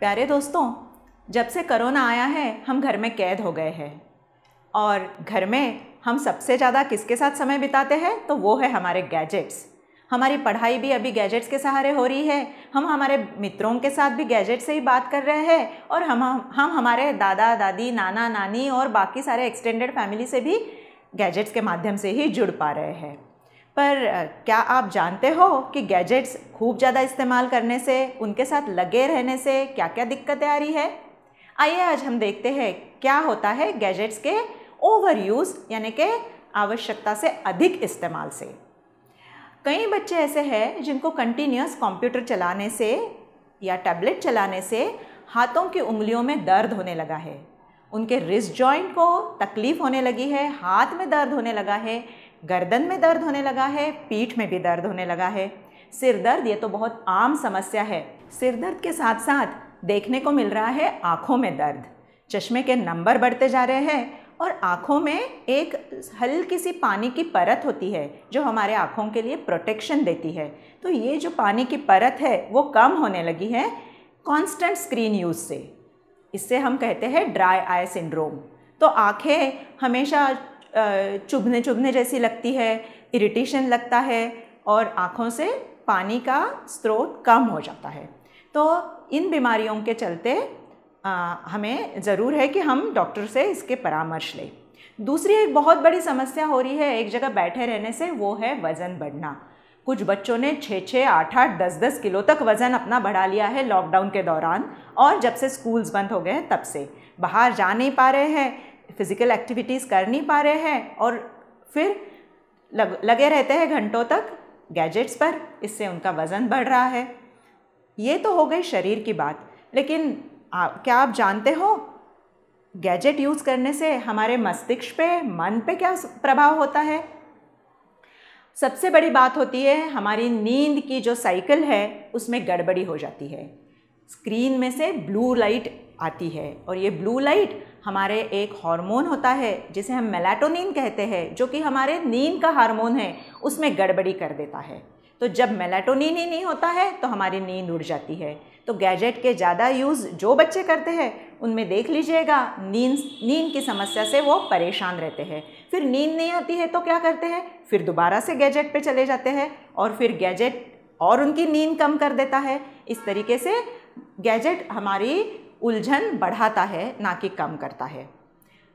प्यारे दोस्तों जब से कोरोना आया है हम घर में कैद हो गए हैं और घर में हम सबसे ज़्यादा किसके साथ समय बिताते हैं तो वो है हमारे गैजेट्स हमारी पढ़ाई भी अभी गैजेट्स के सहारे हो रही है हम हमारे मित्रों के साथ भी गैजेट से ही बात कर रहे हैं और हम हम हमारे दादा दादी नाना नानी और बाकी सारे एक्सटेंडेड फैमिली से भी गैजेट्स के माध्यम से ही जुड़ पा रहे हैं पर क्या आप जानते हो कि गैजेट्स खूब ज़्यादा इस्तेमाल करने से उनके साथ लगे रहने से क्या क्या दिक्कतें आ रही है आइए आज हम देखते हैं क्या होता है गैजेट्स के ओवर यूज़ यानी कि आवश्यकता से अधिक इस्तेमाल से कई बच्चे ऐसे हैं जिनको कंटिन्यूस कंप्यूटर चलाने से या टैबलेट चलाने से हाथों की उंगलियों में दर्द होने लगा है उनके रिस्ट जॉइंट को तकलीफ़ होने लगी है हाथ में दर्द होने लगा है गर्दन में दर्द होने लगा है पीठ में भी दर्द होने लगा है सिर दर्द ये तो बहुत आम समस्या है सिर दर्द के साथ साथ देखने को मिल रहा है आँखों में दर्द चश्मे के नंबर बढ़ते जा रहे हैं और आँखों में एक हल्की सी पानी की परत होती है जो हमारे आँखों के लिए प्रोटेक्शन देती है तो ये जो पानी की परत है वो कम होने लगी है कांस्टेंट स्क्रीन यूज़ से इससे हम कहते हैं ड्राई आई सिंड्रोम तो आँखें हमेशा चुभने चुभने जैसी लगती है इरिटेशन लगता है और आँखों से पानी का स्रोत कम हो जाता है तो इन बीमारियों के चलते आ, हमें ज़रूर है कि हम डॉक्टर से इसके परामर्श लें दूसरी एक बहुत बड़ी समस्या हो रही है एक जगह बैठे रहने से वो है वज़न बढ़ना कुछ बच्चों ने छः छः आठ आठ दस दस किलो तक वज़न अपना बढ़ा लिया है लॉकडाउन के दौरान और जब से स्कूल्स बंद हो गए हैं तब से बाहर जा नहीं पा रहे हैं फिज़िकल एक्टिविटीज़ कर नहीं पा रहे हैं और फिर लग, लगे रहते हैं घंटों तक गैजेट्स पर इससे उनका वज़न बढ़ रहा है ये तो हो गई शरीर की बात लेकिन आ, क्या आप जानते हो गैजेट यूज़ करने से हमारे मस्तिष्क पे मन पे क्या प्रभाव होता है सबसे बड़ी बात होती है हमारी नींद की जो साइकिल है उसमें गड़बड़ी हो जाती है स्क्रीन में से ब्लू लाइट आती है और ये ब्लू लाइट हमारे एक हार्मोन होता है जिसे हम मेलाटोनिन कहते हैं जो कि हमारे नींद का हार्मोन है उसमें गड़बड़ी कर देता है तो जब मेलाटोनिन ही नहीं होता है तो हमारी नींद उड़ जाती है तो गैजेट के ज़्यादा यूज़ जो बच्चे करते हैं उनमें देख लीजिएगा नींद नींद की समस्या से वो परेशान रहते हैं फिर नींद नहीं आती है तो क्या करते हैं फिर दोबारा से गैजेट पे चले जाते हैं और फिर गैजेट और उनकी नींद कम कर देता है इस तरीके से गैजेट हमारी उलझन बढ़ाता है ना कि कम करता है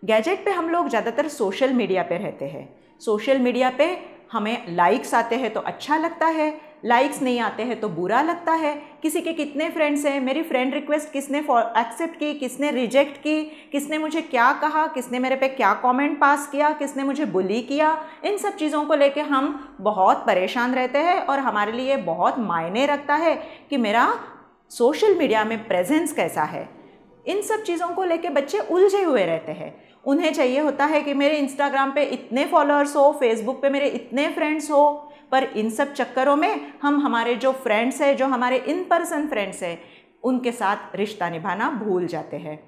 गैजेट पे हम लोग ज़्यादातर सोशल मीडिया पे रहते हैं सोशल मीडिया पे हमें लाइक्स आते हैं तो अच्छा लगता है लाइक्स नहीं आते हैं तो बुरा लगता है किसी के कितने फ्रेंड्स हैं मेरी फ्रेंड रिक्वेस्ट किसने एक्सेप्ट की किसने रिजेक्ट की किसने मुझे क्या कहा किसने मेरे पे क्या कमेंट पास किया किसने मुझे बुली किया इन सब चीज़ों को लेके हम बहुत परेशान रहते हैं और हमारे लिए बहुत मायने रखता है कि मेरा सोशल मीडिया में प्रेजेंस कैसा है इन सब चीज़ों को लेके बच्चे उलझे हुए रहते हैं उन्हें चाहिए होता है कि मेरे इंस्टाग्राम पे इतने फॉलोअर्स हो फेसबुक पे मेरे इतने फ्रेंड्स हो पर इन सब चक्करों में हम हमारे जो फ्रेंड्स हैं जो हमारे इन पर्सन फ्रेंड्स हैं उनके साथ रिश्ता निभाना भूल जाते हैं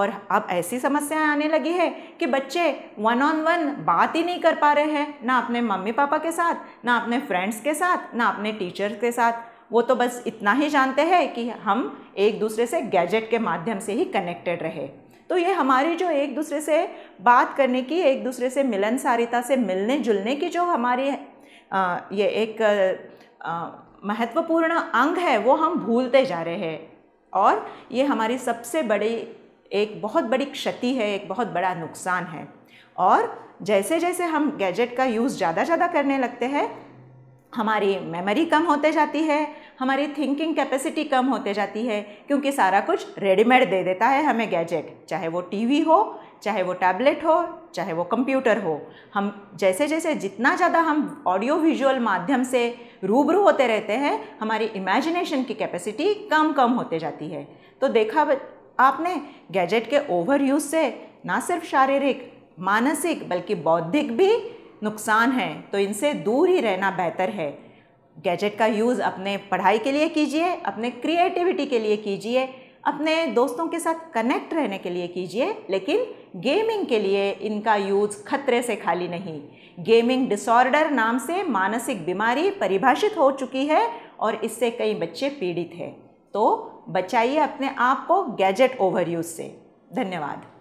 और अब ऐसी समस्याएं आने लगी है कि बच्चे वन ऑन वन बात ही नहीं कर पा रहे हैं ना अपने मम्मी पापा के साथ ना अपने फ्रेंड्स के साथ ना अपने टीचर्स के साथ वो तो बस इतना ही जानते हैं कि हम एक दूसरे से गैजेट के माध्यम से ही कनेक्टेड रहे तो ये हमारी जो एक दूसरे से बात करने की एक दूसरे से मिलनसारिता से मिलने जुलने की जो हमारी आ, ये एक महत्वपूर्ण अंग है वो हम भूलते जा रहे हैं और ये हमारी सबसे बड़ी एक बहुत बड़ी क्षति है एक बहुत बड़ा नुकसान है और जैसे जैसे हम गैजेट का यूज़ ज़्यादा ज़्यादा करने लगते हैं हमारी मेमोरी कम होते जाती है हमारी थिंकिंग कैपेसिटी कम होते जाती है क्योंकि सारा कुछ रेडीमेड दे देता है हमें गैजेट चाहे वो टीवी हो चाहे वो टैबलेट हो चाहे वो कंप्यूटर हो हम जैसे जैसे जितना ज़्यादा हम ऑडियो विजुअल माध्यम से रूबरू होते रहते हैं हमारी इमेजिनेशन की कैपेसिटी कम कम होते जाती है तो देखा आपने गैजेट के ओवर यूज़ से ना सिर्फ शारीरिक मानसिक बल्कि बौद्धिक भी नुकसान है तो इनसे दूर ही रहना बेहतर है गैजेट का यूज़ अपने पढ़ाई के लिए कीजिए अपने क्रिएटिविटी के लिए कीजिए अपने दोस्तों के साथ कनेक्ट रहने के लिए कीजिए लेकिन गेमिंग के लिए इनका यूज़ खतरे से खाली नहीं गेमिंग डिसऑर्डर नाम से मानसिक बीमारी परिभाषित हो चुकी है और इससे कई बच्चे पीड़ित हैं तो बचाइए अपने आप को गैजेट ओवर यूज़ से धन्यवाद